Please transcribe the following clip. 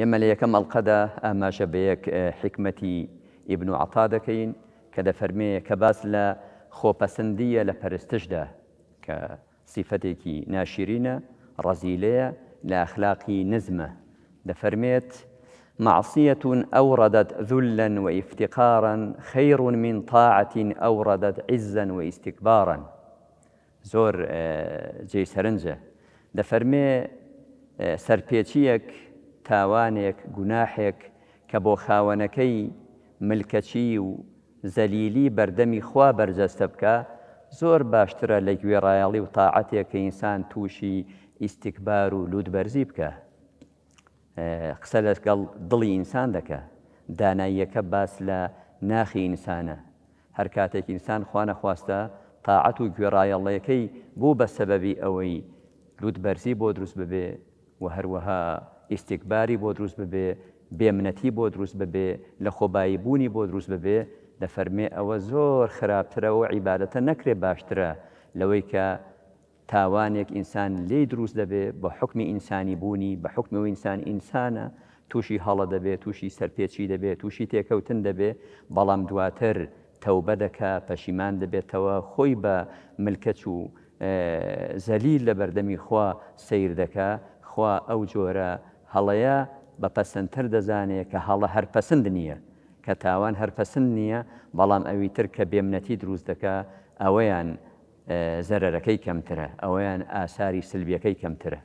یەمە لە القدا أما شبيك آه، حكمتي ابن ئیبن و عتا دەکەین کە دە فەرمەیە کە باس كصفتك ناشرين رزيلية پەرستشدا کە نزمة ناشیرینە معصية أوردت ذلا وافتقارا خير من طاعة أوردت عزا واستكبارا زور آه، جيسرنجة دفرمي دەفەرمێ آه، تاوانێک گوناحێک کە بۆ خاوەنەکەی ملکەچی و زەلیلی بەردەمی خوا بەرجەستە بکە زۆر باشترە لە گوێڕایەڵی و تاعاتێک کە ئینسان تووشی ئیسیکبار و لودبەرزی بکە قسە لەگەڵ دڵی ئینسان دەکە داناییەکە باس لە ناخی ئینسانە هەر کاتێک ئینسان خوانەخواستە تاعەت و گوێڕایەڵەکەی بوو بە سەبەبی ئەوەی لودبەرزی بۆ دروست ببێ و هەروەها ئیسیکباری بۆ دروست ببێ بێمنەتی بۆ دروست ببێ لە خۆبایی بوونی بۆ دروست ببێ دە فەرمێ ئەوە زۆر خراپترەوە عیباەتە نەکرێ باشترە لەوەی کە تاوانێک ئینسان لێ دروست دەبێ بە حکمی ئینسانی بوونی بە حکمەوە ئینسان ئینسانە تووشی هەڵە دەبێت تووشی سەرپێچی دەبێت تووشی تێکەوتن دەبێت بەڵام دواتر تەوبە دەکا پەشیمان دەبێتەوە خۆی بە ملکەچ و زەلیل لە بەردەمی خوا سیر دەکا خوا ئەو جۆرە هەڵەیە بە پەسەندتر دەزانێت کە هەڵە هەرپەسەند نییە کە تاوان هەرپەسەند نییە بەڵام ئەوی تر کە بێمنەتی دروست دەکە ئەوەیان زەرەرەکەی کەمترە ئەوەیان ئاساری سلبیەکەی کەمترە.